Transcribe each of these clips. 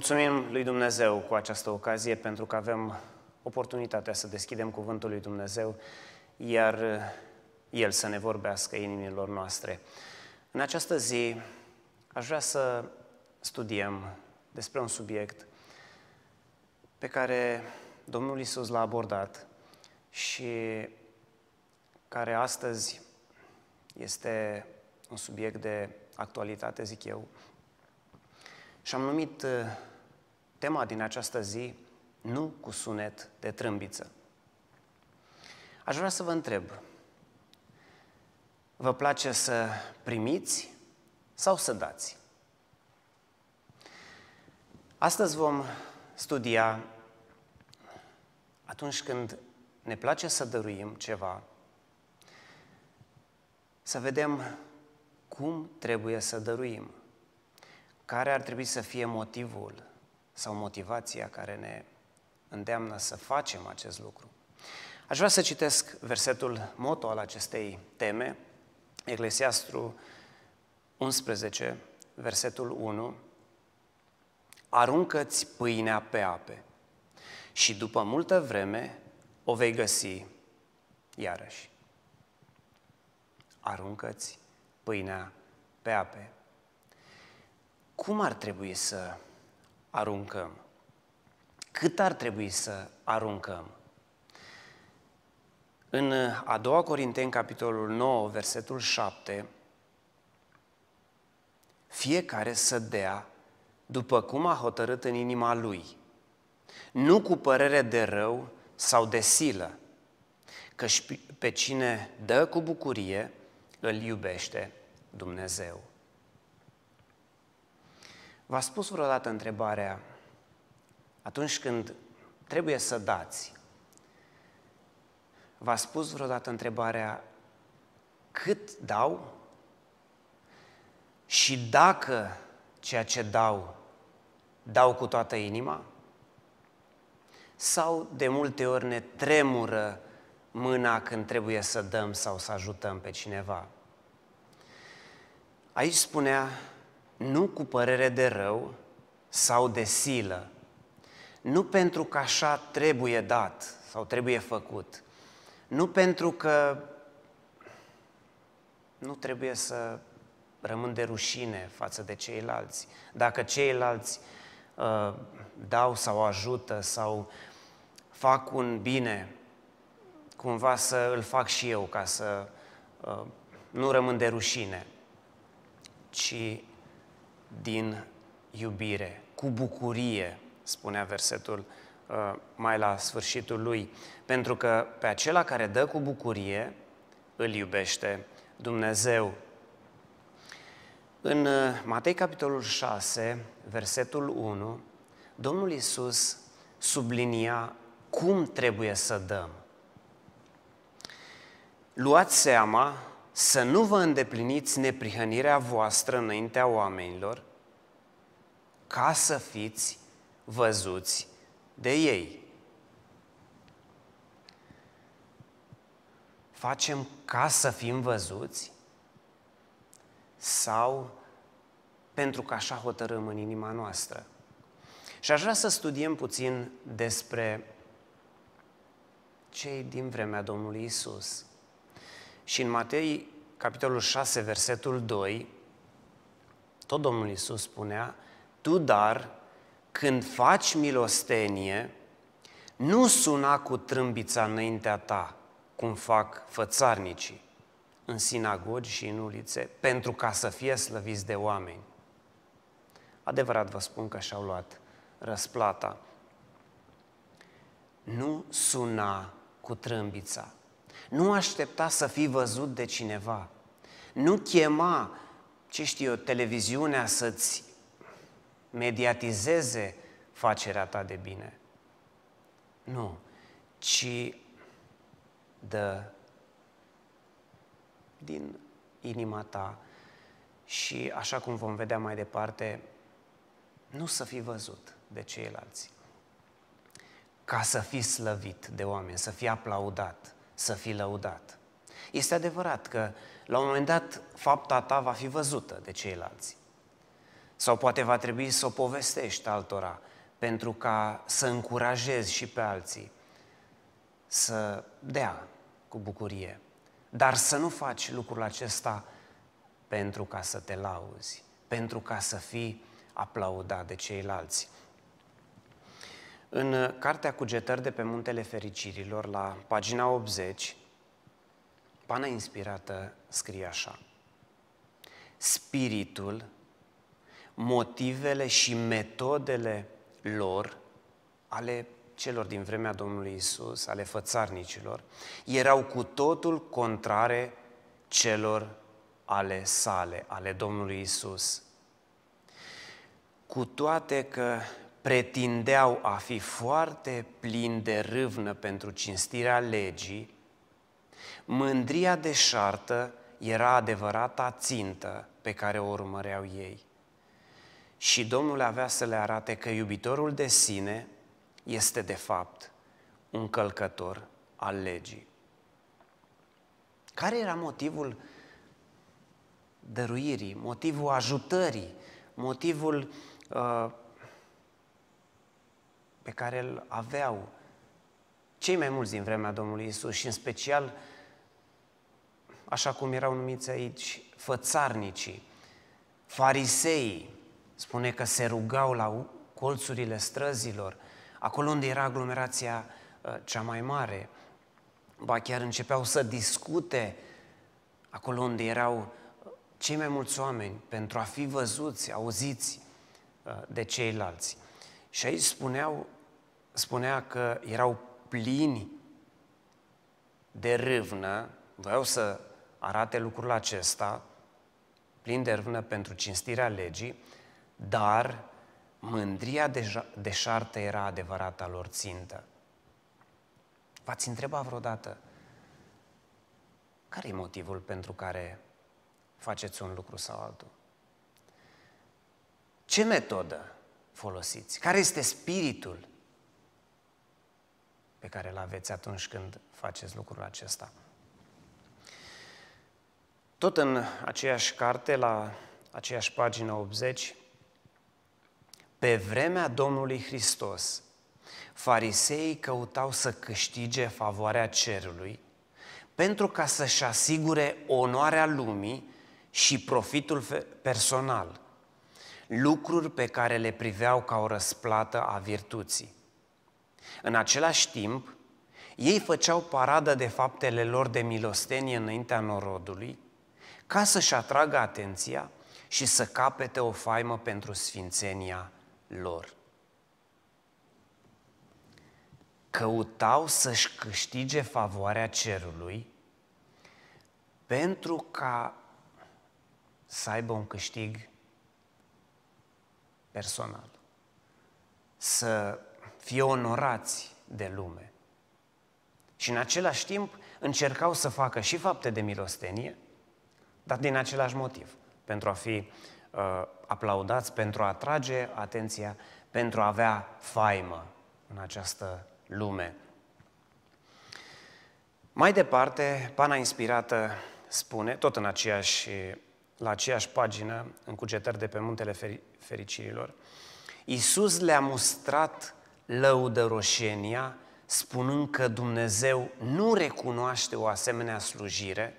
Mulțumim lui Dumnezeu cu această ocazie pentru că avem oportunitatea să deschidem cuvântul lui Dumnezeu, iar eh, El să ne vorbească inimilor noastre. În această zi aș vrea să studiem despre un subiect pe care Domnul Isus l-a abordat și care astăzi este un subiect de actualitate, zic eu, și am numit eh, tema din această zi, nu cu sunet de trâmbiță. Aș vrea să vă întreb, vă place să primiți sau să dați? Astăzi vom studia atunci când ne place să dăruim ceva, să vedem cum trebuie să dăruim, care ar trebui să fie motivul sau motivația care ne îndeamnă să facem acest lucru. Aș vrea să citesc versetul moto al acestei teme, Eclesiastru 11, versetul 1, Aruncă-ți pâinea pe ape și după multă vreme o vei găsi iarăși. Aruncă-ți pâinea pe ape. Cum ar trebui să aruncăm? Cât ar trebui să aruncăm? În a doua Corinteni, capitolul 9, versetul 7, fiecare să dea după cum a hotărât în inima lui, nu cu părere de rău sau de silă, că pe cine dă cu bucurie îl iubește Dumnezeu. V-a spus vreodată întrebarea, atunci când trebuie să dați, v-a spus vreodată întrebarea, cât dau și dacă ceea ce dau, dau cu toată inima? Sau de multe ori ne tremură mâna când trebuie să dăm sau să ajutăm pe cineva? Aici spunea nu cu părere de rău sau de silă, nu pentru că așa trebuie dat sau trebuie făcut, nu pentru că nu trebuie să rămân de rușine față de ceilalți. Dacă ceilalți uh, dau sau ajută sau fac un bine, cumva să îl fac și eu ca să uh, nu rămân de rușine, ci din iubire, cu bucurie, spunea versetul uh, mai la sfârșitul lui, pentru că pe acela care dă cu bucurie, îl iubește Dumnezeu. În uh, Matei capitolul 6, versetul 1, Domnul Iisus sublinia cum trebuie să dăm. Luați seama să nu vă îndepliniți neprihănirea voastră înaintea oamenilor, ca să fiți văzuți de ei. Facem ca să fim văzuți? Sau pentru că așa hotărâm în inima noastră? Și aș vrea să studiem puțin despre cei din vremea Domnului Isus. Și în Matei capitolul 6, versetul 2, tot Domnul Iisus spunea, tu dar, când faci milostenie, nu suna cu trâmbița înaintea ta, cum fac fățarnicii în sinagogi și în ulițe, pentru ca să fie slăviți de oameni. Adevărat vă spun că și-au luat răsplata. Nu suna cu trâmbița. Nu aștepta să fii văzut de cineva. Nu chema, ce știu eu, televiziunea să-ți mediatizeze facerea ta de bine. Nu, ci dă din inima ta și, așa cum vom vedea mai departe, nu să fii văzut de ceilalți, ca să fii slăvit de oameni, să fii aplaudat, să fii lăudat. Este adevărat că la un moment dat fapta ta va fi văzută de ceilalți. Sau poate va trebui să o povestești altora pentru ca să încurajezi și pe alții să dea cu bucurie. Dar să nu faci lucrul acesta pentru ca să te lauzi, pentru ca să fii aplaudat de ceilalți. În uh, cartea Cugetări de pe Muntele Fericirilor, la pagina 80, pana inspirată scrie așa. Spiritul, motivele și metodele lor, ale celor din vremea Domnului Isus, ale fățarnicilor, erau cu totul contrare celor ale sale, ale Domnului Isus. Cu toate că pretindeau a fi foarte plini de râvnă pentru cinstirea legii, mândria deșartă era adevărata țintă pe care o urmăreau ei. Și Domnul avea să le arate că iubitorul de sine este de fapt un călcător al legii. Care era motivul dăruirii, motivul ajutării, motivul uh, pe care îl aveau cei mai mulți din vremea Domnului Isus și în special, așa cum erau numiți aici, fățarnicii, fariseii, spune că se rugau la colțurile străzilor, acolo unde era aglomerația uh, cea mai mare. Ba chiar începeau să discute acolo unde erau uh, cei mai mulți oameni pentru a fi văzuți, auziți uh, de ceilalți. Și aici spuneau spunea că erau plini de râvnă, vreau să arate lucrul acesta, plin de râvnă pentru cinstirea legii, dar mândria deja, deșartă era adevărata lor țintă. V-ați întrebat vreodată care e motivul pentru care faceți un lucru sau altul? Ce metodă folosiți? Care este spiritul pe care îl aveți atunci când faceți lucrul acesta. Tot în aceeași carte, la aceeași pagină 80, pe vremea Domnului Hristos, fariseii căutau să câștige favoarea cerului pentru ca să-și asigure onoarea lumii și profitul personal, lucruri pe care le priveau ca o răsplată a virtuții. În același timp, ei făceau paradă de faptele lor de milostenie înaintea norodului, ca să-și atragă atenția și să capete o faimă pentru sfințenia lor. Căutau să-și câștige favoarea cerului pentru ca să aibă un câștig personal. Să fie onorați de lume. Și în același timp încercau să facă și fapte de milostenie, dar din același motiv, pentru a fi uh, aplaudați, pentru a atrage atenția, pentru a avea faimă în această lume. Mai departe, pana inspirată spune, tot în aceeași, la aceeași pagină, în cugetări de pe Muntele Fericirilor, Iisus le-a mustrat lăudă roșenia, spunând că Dumnezeu nu recunoaște o asemenea slujire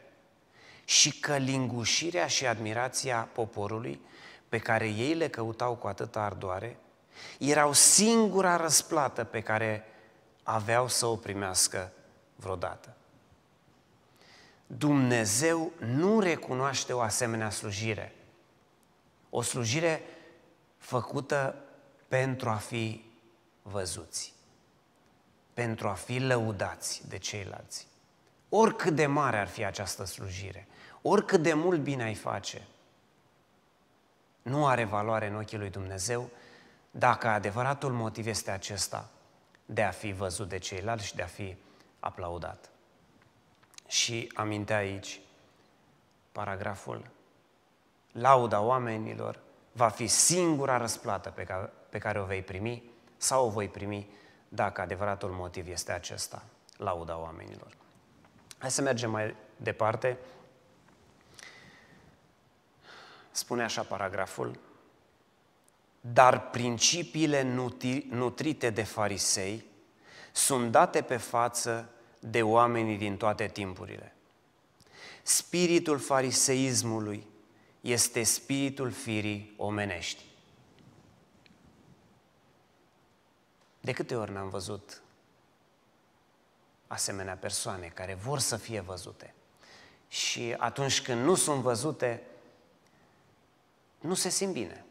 și că lingușirea și admirația poporului pe care ei le căutau cu atâta ardoare, erau singura răsplată pe care aveau să o primească vreodată. Dumnezeu nu recunoaște o asemenea slujire. O slujire făcută pentru a fi văzuți, pentru a fi lăudați de ceilalți. Oricât de mare ar fi această slujire, oricât de mult bine ai face, nu are valoare în ochii lui Dumnezeu dacă adevăratul motiv este acesta de a fi văzut de ceilalți și de a fi aplaudat. Și amintea aici paragraful Lauda oamenilor va fi singura răsplată pe care, pe care o vei primi sau o voi primi dacă adevăratul motiv este acesta, lauda oamenilor. Hai să mergem mai departe. Spune așa paragraful. Dar principiile nutrite de farisei sunt date pe față de oamenii din toate timpurile. Spiritul fariseismului este spiritul firii omenești. De câte ori n-am văzut asemenea persoane care vor să fie văzute? Și atunci când nu sunt văzute, nu se simt bine.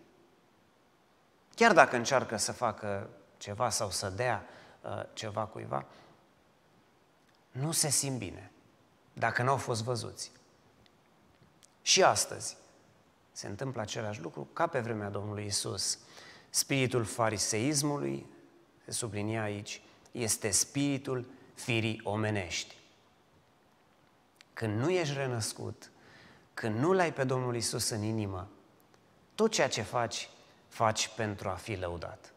Chiar dacă încearcă să facă ceva sau să dea uh, ceva cuiva, nu se simt bine dacă n-au fost văzuți. Și astăzi se întâmplă același lucru ca pe vremea Domnului Isus. Spiritul fariseismului, sublinia aici, este spiritul firii omenești. Când nu ești renăscut, când nu l-ai pe Domnul Isus în inimă, tot ceea ce faci, faci pentru a fi lăudat.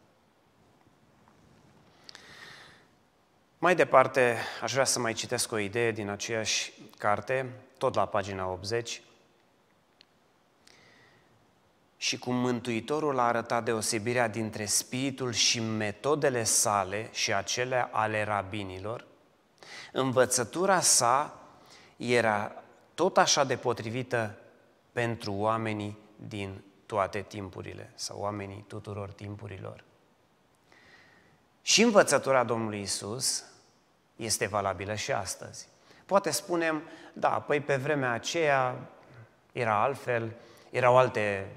Mai departe, aș vrea să mai citesc o idee din aceeași carte, tot la pagina 80, și cum Mântuitorul a arătat deosebirea dintre spiritul și metodele sale și acele ale rabinilor, învățătura sa era tot așa de potrivită pentru oamenii din toate timpurile sau oamenii tuturor timpurilor. Și învățătura Domnului Isus este valabilă și astăzi. Poate spunem, da, păi pe vremea aceea era altfel, erau alte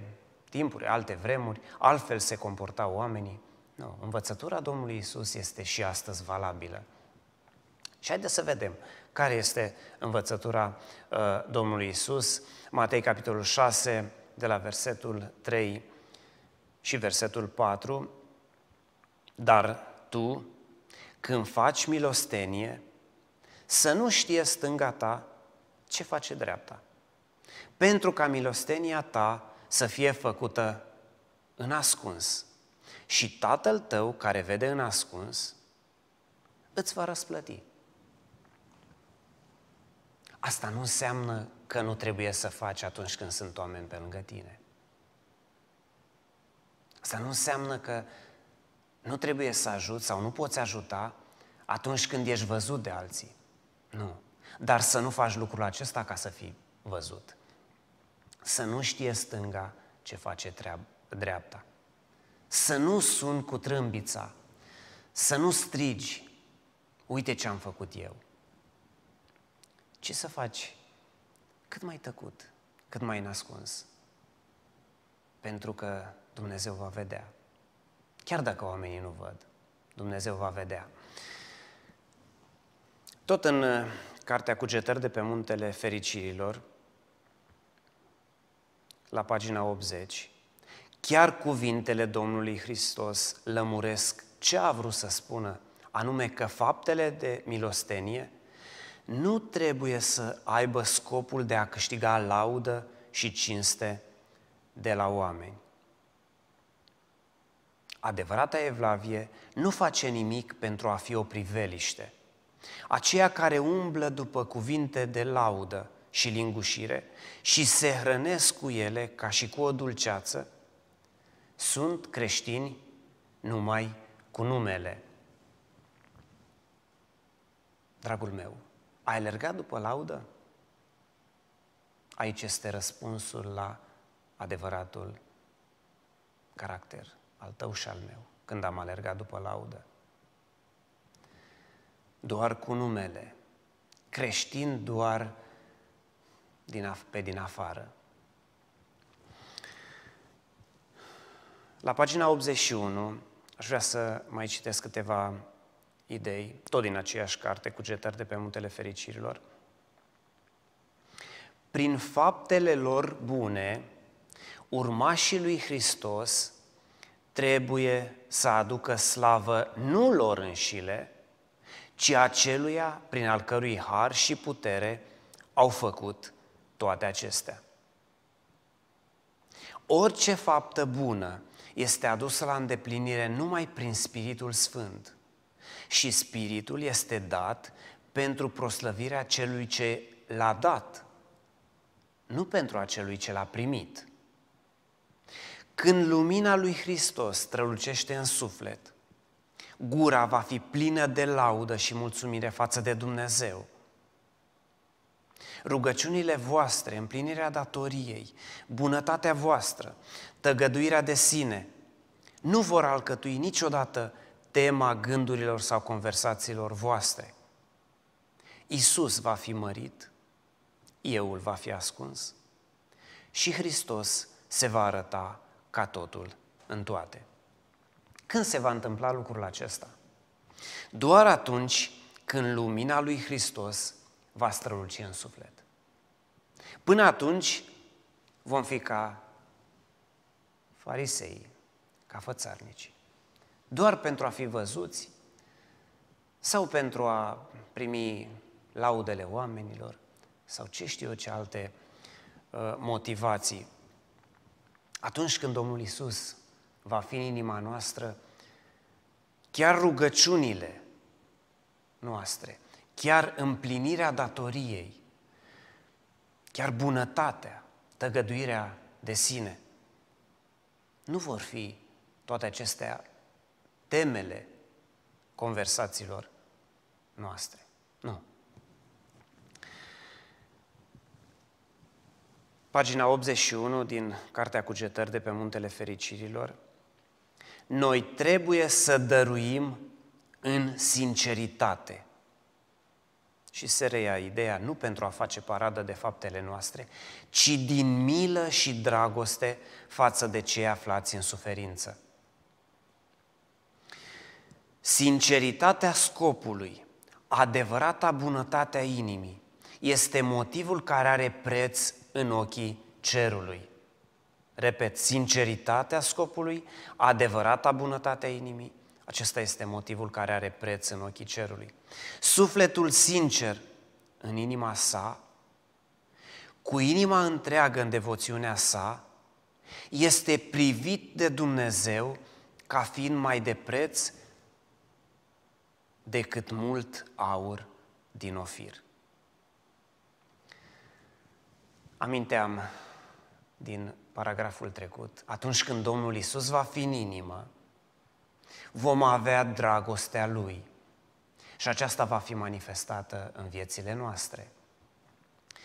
timpuri, alte vremuri, altfel se comportau oamenii. Nu, învățătura Domnului Isus este și astăzi valabilă. Și haideți să vedem care este învățătura uh, Domnului Isus. Matei, capitolul 6, de la versetul 3 și versetul 4. Dar tu, când faci milostenie, să nu știe stânga ta ce face dreapta, pentru ca milostenia ta să fie făcută în ascuns. Și tatăl tău care vede în ascuns îți va răsplăti. Asta nu înseamnă că nu trebuie să faci atunci când sunt oameni pe lângă tine. Asta nu înseamnă că nu trebuie să ajut sau nu poți ajuta atunci când ești văzut de alții. Nu. Dar să nu faci lucrul acesta ca să fii văzut să nu știe stânga ce face treab- dreapta. Să nu sun cu trâmbița, să nu strigi, uite ce am făcut eu. Ce să faci cât mai tăcut, cât mai nascuns. Pentru că Dumnezeu va vedea. Chiar dacă oamenii nu văd, Dumnezeu va vedea. Tot în uh, cartea Cugetări de pe muntele fericirilor, la pagina 80, chiar cuvintele Domnului Hristos lămuresc ce a vrut să spună, anume că faptele de milostenie nu trebuie să aibă scopul de a câștiga laudă și cinste de la oameni. Adevărata evlavie nu face nimic pentru a fi o priveliște. Aceea care umblă după cuvinte de laudă și lingușire și se hrănesc cu ele ca și cu o dulceață, sunt creștini numai cu numele. Dragul meu, ai alergat după laudă? Aici este răspunsul la adevăratul caracter al tău și al meu, când am alergat după laudă. Doar cu numele, creștin doar din af- pe din afară. La pagina 81 aș vrea să mai citesc câteva idei, tot din aceeași carte, Cugetar de pe Muntele Fericirilor. Prin faptele lor bune, urmașii lui Hristos trebuie să aducă slavă nu lor înșile, ci aceluia prin al cărui har și putere au făcut toate acestea. Orice faptă bună este adusă la îndeplinire numai prin Spiritul Sfânt. Și Spiritul este dat pentru proslăvirea celui ce l-a dat, nu pentru acelui ce l-a primit. Când lumina lui Hristos strălucește în suflet, gura va fi plină de laudă și mulțumire față de Dumnezeu – rugăciunile voastre, împlinirea datoriei, bunătatea voastră, tăgăduirea de sine, nu vor alcătui niciodată tema gândurilor sau conversațiilor voastre. Isus va fi mărit, eu va fi ascuns și Hristos se va arăta ca totul în toate. Când se va întâmpla lucrul acesta? Doar atunci când lumina lui Hristos va străluci în suflet. Până atunci vom fi ca farisei, ca fățarnici. Doar pentru a fi văzuți sau pentru a primi laudele oamenilor sau ce știu eu ce alte uh, motivații. Atunci când Domnul Isus va fi în inima noastră, chiar rugăciunile noastre, chiar împlinirea datoriei chiar bunătatea, tăgăduirea de sine. Nu vor fi toate acestea temele conversațiilor noastre. Nu. Pagina 81 din Cartea Cugetări de pe Muntele Fericirilor. Noi trebuie să dăruim în sinceritate, și se reia ideea nu pentru a face paradă de faptele noastre, ci din milă și dragoste față de cei aflați în suferință. Sinceritatea scopului, adevărata bunătatea inimii, este motivul care are preț în ochii cerului. Repet, sinceritatea scopului, adevărata bunătatea inimii, acesta este motivul care are preț în ochii cerului. Sufletul sincer în inima sa, cu inima întreagă în devoțiunea sa, este privit de Dumnezeu ca fiind mai de preț decât mult aur din ofir. Aminteam din paragraful trecut, atunci când Domnul Isus va fi în inimă, vom avea dragostea Lui. Și aceasta va fi manifestată în viețile noastre.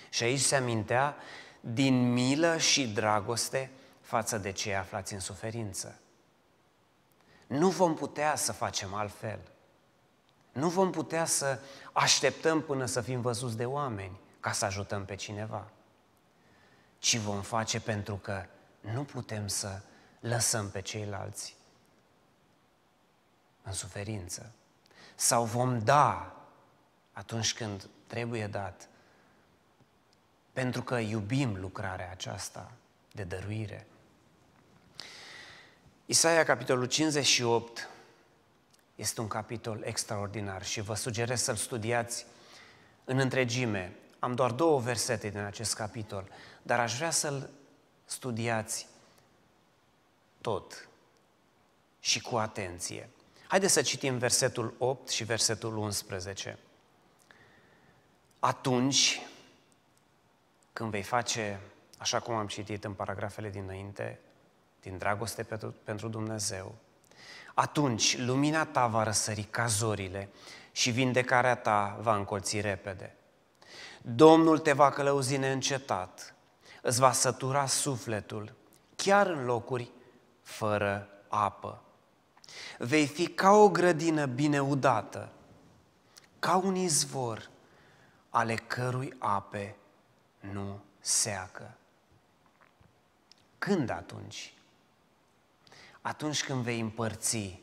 Și aici se amintea din milă și dragoste față de cei aflați în suferință. Nu vom putea să facem altfel. Nu vom putea să așteptăm până să fim văzuți de oameni ca să ajutăm pe cineva, ci vom face pentru că nu putem să lăsăm pe ceilalți în suferință. Sau vom da atunci când trebuie dat, pentru că iubim lucrarea aceasta de dăruire. Isaia, capitolul 58, este un capitol extraordinar și vă sugerez să-l studiați în întregime. Am doar două versete din acest capitol, dar aș vrea să-l studiați tot și cu atenție. Haideți să citim versetul 8 și versetul 11. Atunci când vei face, așa cum am citit în paragrafele dinainte, din dragoste pentru, Dumnezeu, atunci lumina ta va răsări ca zorile și vindecarea ta va încolți repede. Domnul te va călăuzi neîncetat, îți va sătura sufletul, chiar în locuri fără apă. Vei fi ca o grădină bine udată, ca un izvor ale cărui ape nu seacă. Când atunci? Atunci când vei împărți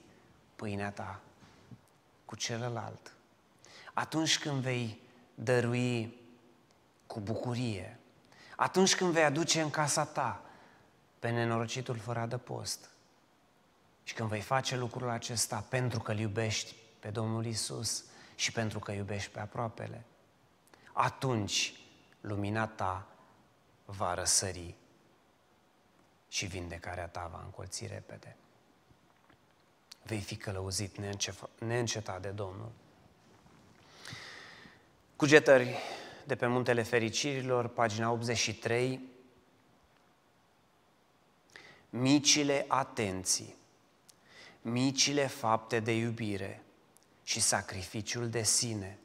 pâinea ta cu celălalt. Atunci când vei dărui cu bucurie. Atunci când vei aduce în casa ta pe nenorocitul fără adăpost. post și când vei face lucrul acesta pentru că îl iubești pe Domnul Isus și pentru că iubești pe aproapele, atunci lumina ta va răsări și vindecarea ta va încolți repede. Vei fi călăuzit neîncetat de Domnul. Cugetări de pe Muntele Fericirilor, pagina 83, micile atenții micile fapte de iubire și sacrificiul de sine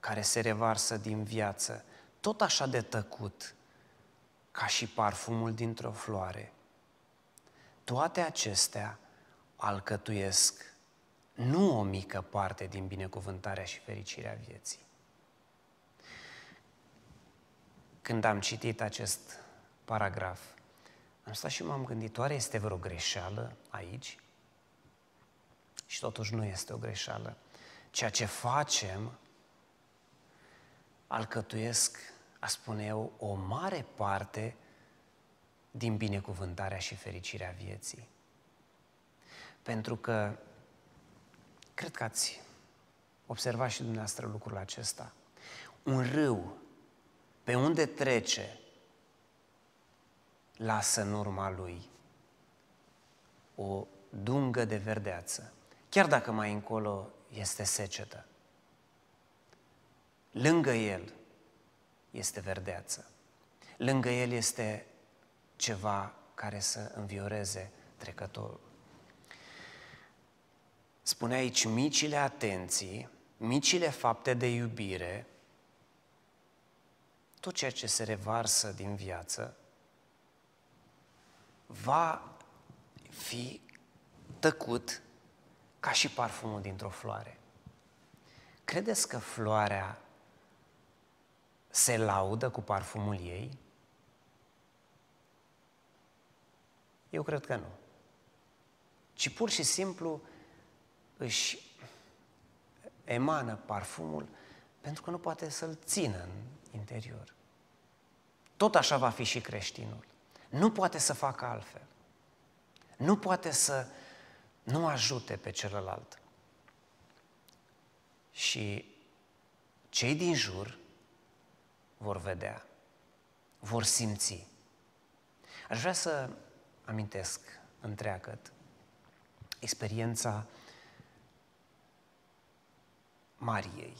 care se revarsă din viață, tot așa de tăcut ca și parfumul dintr-o floare. Toate acestea alcătuiesc nu o mică parte din binecuvântarea și fericirea vieții. Când am citit acest paragraf, am stat și m-am gândit, oare este vreo greșeală aici? Și totuși nu este o greșeală. Ceea ce facem alcătuiesc, a spune eu, o mare parte din binecuvântarea și fericirea vieții. Pentru că cred că ați observat și dumneavoastră lucrul acesta. Un râu pe unde trece lasă în urma lui o dungă de verdeață chiar dacă mai încolo este secetă. Lângă el este verdeață. Lângă el este ceva care să învioreze trecătorul. Spune aici micile atenții, micile fapte de iubire, tot ceea ce se revarsă din viață, va fi tăcut ca și parfumul dintr-o floare. Credeți că floarea se laudă cu parfumul ei? Eu cred că nu. Ci pur și simplu își emană parfumul pentru că nu poate să-l țină în interior. Tot așa va fi și creștinul. Nu poate să facă altfel. Nu poate să nu ajute pe celălalt. Și cei din jur vor vedea, vor simți. Aș vrea să amintesc întreagă experiența Mariei.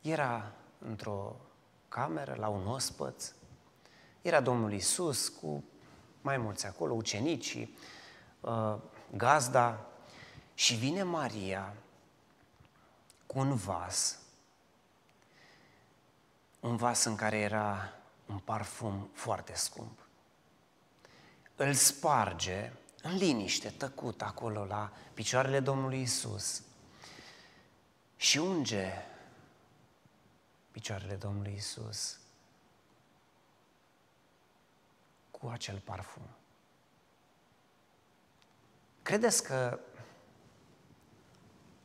Era într-o cameră, la un ospăț, era Domnul Isus cu mai mulți acolo, ucenicii, Uh, gazda și vine Maria cu un vas, un vas în care era un parfum foarte scump. Îl sparge în liniște, tăcut acolo la picioarele Domnului Isus și unge picioarele Domnului Isus cu acel parfum. Credeți că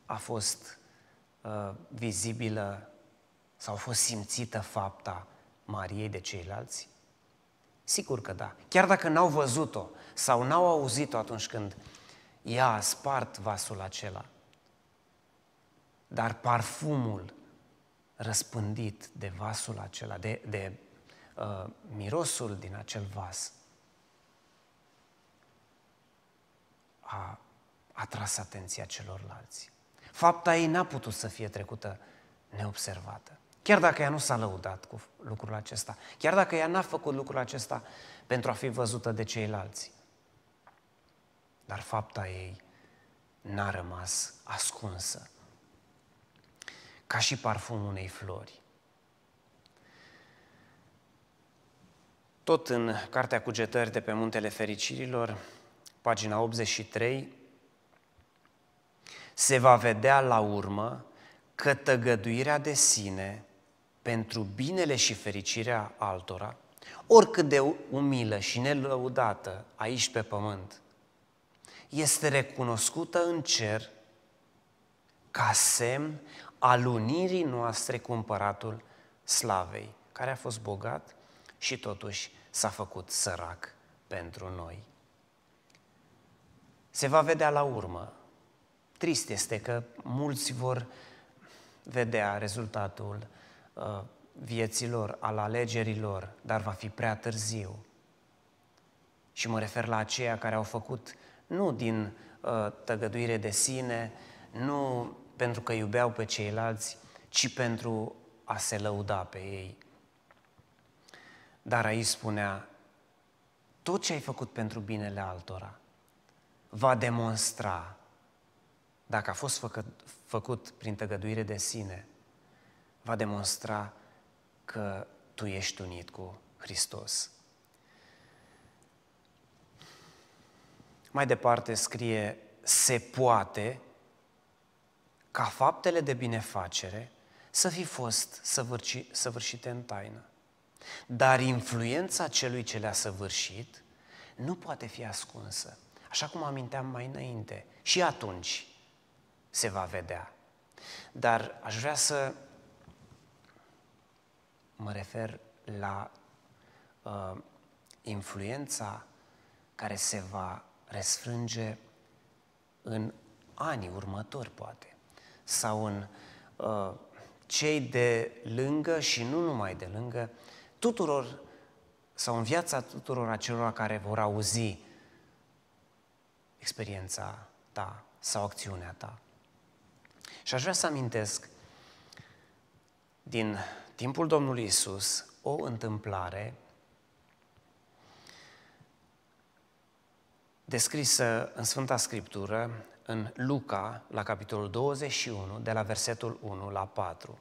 a fost uh, vizibilă sau a fost simțită fapta Mariei de ceilalți? Sigur că da. Chiar dacă n-au văzut-o sau n-au auzit-o atunci când ea a spart vasul acela. Dar parfumul răspândit de vasul acela, de, de uh, mirosul din acel vas, a atras atenția celorlalți. Fapta ei n-a putut să fie trecută neobservată. Chiar dacă ea nu s-a lăudat cu lucrul acesta, chiar dacă ea n-a făcut lucrul acesta pentru a fi văzută de ceilalți. Dar fapta ei n-a rămas ascunsă, ca și parfumul unei flori. Tot în Cartea Cugetări de pe Muntele Fericirilor, pagina 83, se va vedea la urmă că tăgăduirea de sine pentru binele și fericirea altora, oricât de umilă și nelăudată aici pe pământ, este recunoscută în cer ca semn al unirii noastre cu împăratul slavei, care a fost bogat și totuși s-a făcut sărac pentru noi se va vedea la urmă. Trist este că mulți vor vedea rezultatul uh, vieților, al alegerilor, dar va fi prea târziu. Și mă refer la aceia care au făcut nu din uh, tăgăduire de sine, nu pentru că iubeau pe ceilalți, ci pentru a se lăuda pe ei. Dar aici spunea, tot ce ai făcut pentru binele altora, va demonstra dacă a fost făcut, făcut prin tăgăduire de sine, va demonstra că tu ești unit cu Hristos. Mai departe scrie, se poate ca faptele de binefacere să fi fost săvârși, săvârșite în taină. Dar influența celui ce le-a săvârșit nu poate fi ascunsă. Așa cum aminteam mai înainte. Și atunci se va vedea. Dar aș vrea să mă refer la uh, influența care se va răsfrânge în anii următori, poate, sau în uh, cei de lângă și nu numai de lângă, tuturor sau în viața tuturor acelor care vor auzi experiența ta sau acțiunea ta. Și aș vrea să amintesc din timpul Domnului Isus o întâmplare descrisă în Sfânta Scriptură, în Luca, la capitolul 21, de la versetul 1 la 4.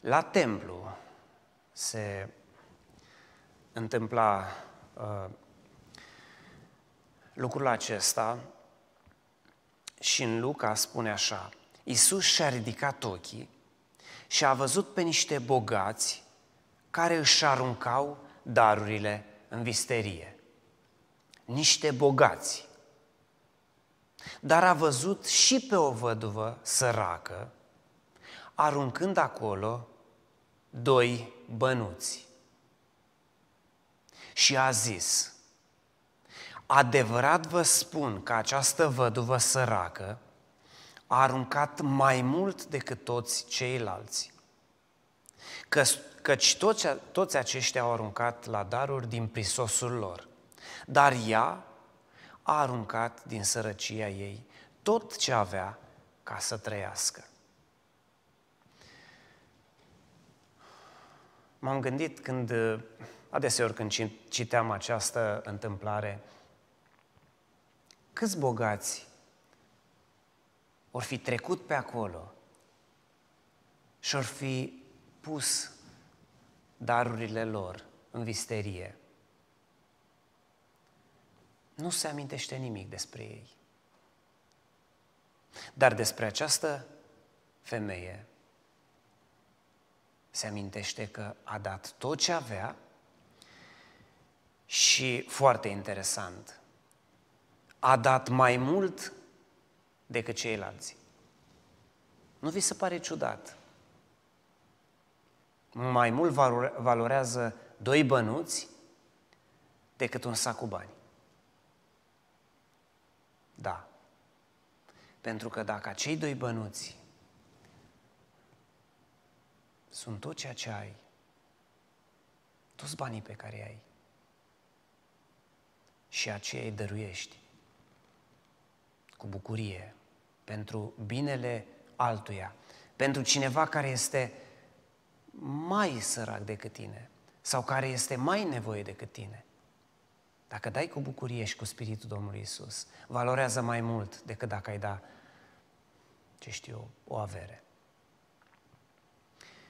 La templu se întâmpla uh, lucrul acesta și în Luca spune așa, Iisus și-a ridicat ochii și a văzut pe niște bogați care își aruncau darurile în visterie. Niște bogați. Dar a văzut și pe o văduvă săracă, aruncând acolo doi bănuți. Și a zis, Adevărat vă spun că această văduvă săracă a aruncat mai mult decât toți ceilalți. Că, căci toți, toți aceștia au aruncat la daruri din prisosul lor, dar ea a aruncat din sărăcia ei tot ce avea ca să trăiască. M-am gândit când, eh, adeseori când citeam această întâmplare, câți bogați or fi trecut pe acolo și or fi pus darurile lor în visterie. Nu se amintește nimic despre ei. Dar despre această femeie se amintește că a dat tot ce avea și, foarte interesant, a dat mai mult decât ceilalți. Nu vi se pare ciudat? Mai mult valorează doi bănuți decât un sac cu bani. Da. Pentru că dacă acei doi bănuți sunt tot ceea ce ai, toți banii pe care ai și aceea îi dăruiești, cu bucurie pentru binele altuia, pentru cineva care este mai sărac decât tine sau care este mai nevoie decât tine. Dacă dai cu bucurie și cu Spiritul Domnului Isus, valorează mai mult decât dacă ai da, ce știu, o avere.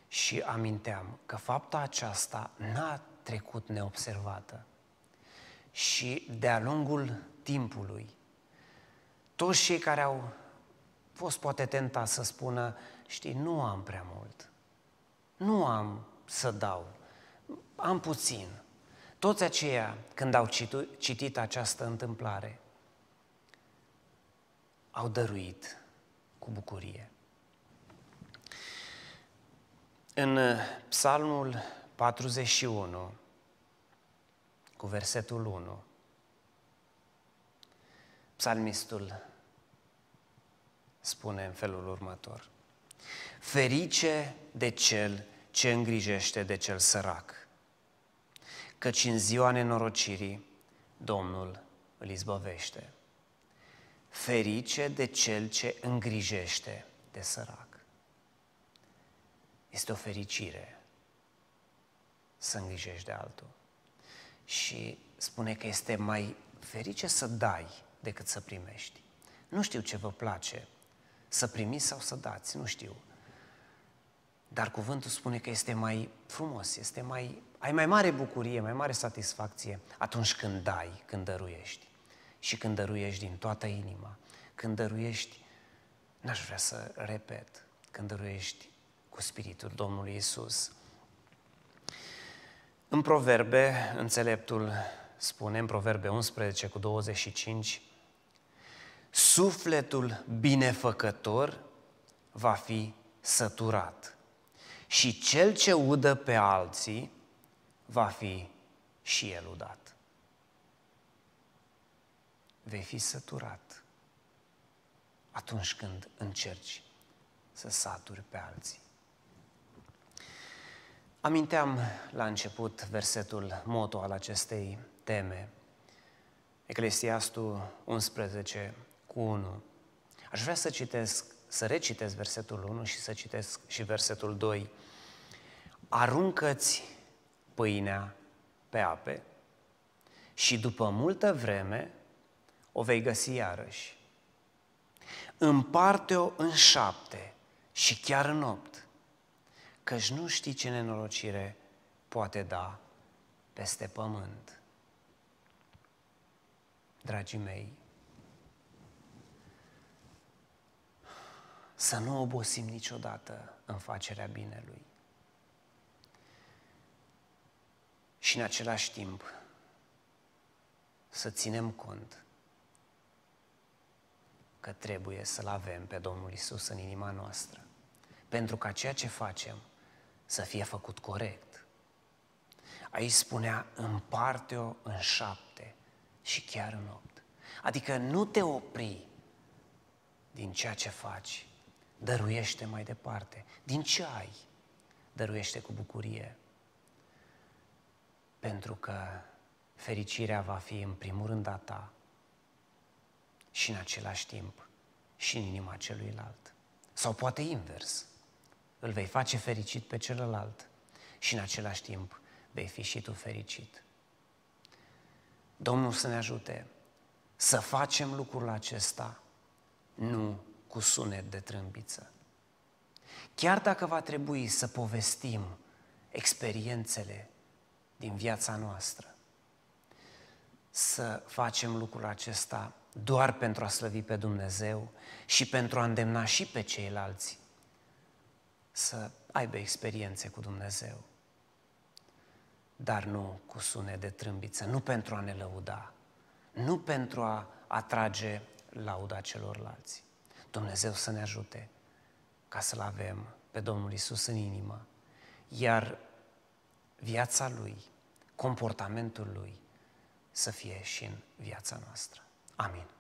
Și aminteam că fapta aceasta n-a trecut neobservată. Și de-a lungul timpului, toți cei care au fost poate tenta să spună, știi, nu am prea mult, nu am să dau, am puțin. Toți aceia, când au citit această întâmplare, au dăruit cu bucurie. În uh, Psalmul 41, cu versetul 1, Psalmistul spune în felul următor. Ferice de cel ce îngrijește de cel sărac, căci în ziua nenorocirii Domnul îl izbăvește. Ferice de cel ce îngrijește de sărac. Este o fericire să îngrijești de altul. Și spune că este mai ferice să dai decât să primești. Nu știu ce vă place, să primiți sau să dați, nu știu. Dar cuvântul spune că este mai frumos, este mai, ai mai mare bucurie, mai mare satisfacție atunci când dai, când dăruiești. Și când dăruiești din toată inima, când dăruiești, n-aș vrea să repet, când dăruiești cu Spiritul Domnului Isus. În proverbe, înțeleptul spune, în proverbe 11 cu 25, sufletul binefăcător va fi săturat și cel ce udă pe alții va fi și el udat. Vei fi săturat atunci când încerci să saturi pe alții. Aminteam la început versetul moto al acestei teme, Eclesiastul 11 1. Aș vrea să citesc, să recitesc versetul 1 și să citesc și versetul 2. Aruncă-ți pâinea pe ape și după multă vreme o vei găsi iarăși. Împarte-o în șapte și chiar în opt, căci nu știi ce nenorocire poate da peste pământ. Dragii mei, să nu obosim niciodată în facerea binelui. Și în același timp să ținem cont că trebuie să-L avem pe Domnul Isus în inima noastră. Pentru ca ceea ce facem să fie făcut corect. Aici spunea, împarte-o în șapte și chiar în opt. Adică nu te opri din ceea ce faci, dăruiește mai departe. Din ce ai, dăruiește cu bucurie. Pentru că fericirea va fi în primul rând a ta și în același timp și în inima celuilalt. Sau poate invers. Îl vei face fericit pe celălalt și în același timp vei fi și tu fericit. Domnul să ne ajute să facem lucrul acesta, nu cu sunet de trâmbiță. Chiar dacă va trebui să povestim experiențele din viața noastră, să facem lucrul acesta doar pentru a slăvi pe Dumnezeu și pentru a îndemna și pe ceilalți să aibă experiențe cu Dumnezeu. Dar nu cu sune de trâmbiță, nu pentru a ne lăuda, nu pentru a atrage lauda celorlalți. Dumnezeu să ne ajute ca să-L avem pe Domnul Isus în inimă, iar viața Lui, comportamentul Lui să fie și în viața noastră. Amin.